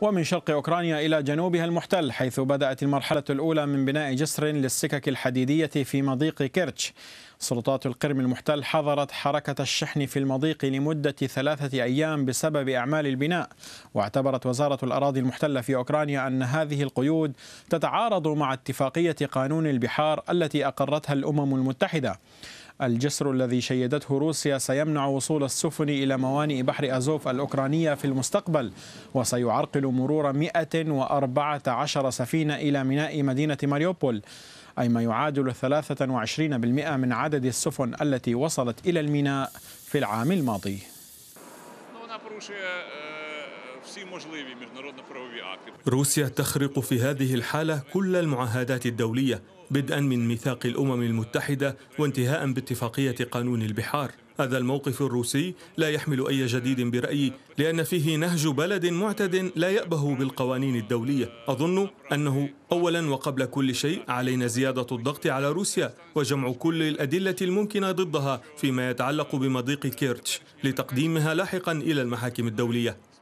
ومن شرق أوكرانيا إلى جنوبها المحتل حيث بدأت المرحلة الأولى من بناء جسر للسكك الحديدية في مضيق كيرتش سلطات القرم المحتل حظرت حركة الشحن في المضيق لمدة ثلاثة أيام بسبب أعمال البناء واعتبرت وزارة الأراضي المحتلة في أوكرانيا أن هذه القيود تتعارض مع اتفاقية قانون البحار التي أقرتها الأمم المتحدة الجسر الذي شيدته روسيا سيمنع وصول السفن إلى موانئ بحر أزوف الأوكرانية في المستقبل وسيعرقل مرور 114 سفينة إلى ميناء مدينة ماريوبول أي ما يعادل 23% من عدد السفن التي وصلت إلى الميناء في العام الماضي روسيا تخرق في هذه الحالة كل المعاهدات الدولية بدءا من ميثاق الأمم المتحدة وانتهاء باتفاقية قانون البحار هذا الموقف الروسي لا يحمل أي جديد برأيي لأن فيه نهج بلد معتد لا يأبه بالقوانين الدولية أظن أنه أولا وقبل كل شيء علينا زيادة الضغط على روسيا وجمع كل الأدلة الممكنة ضدها فيما يتعلق بمضيق كيرتش لتقديمها لاحقا إلى المحاكم الدولية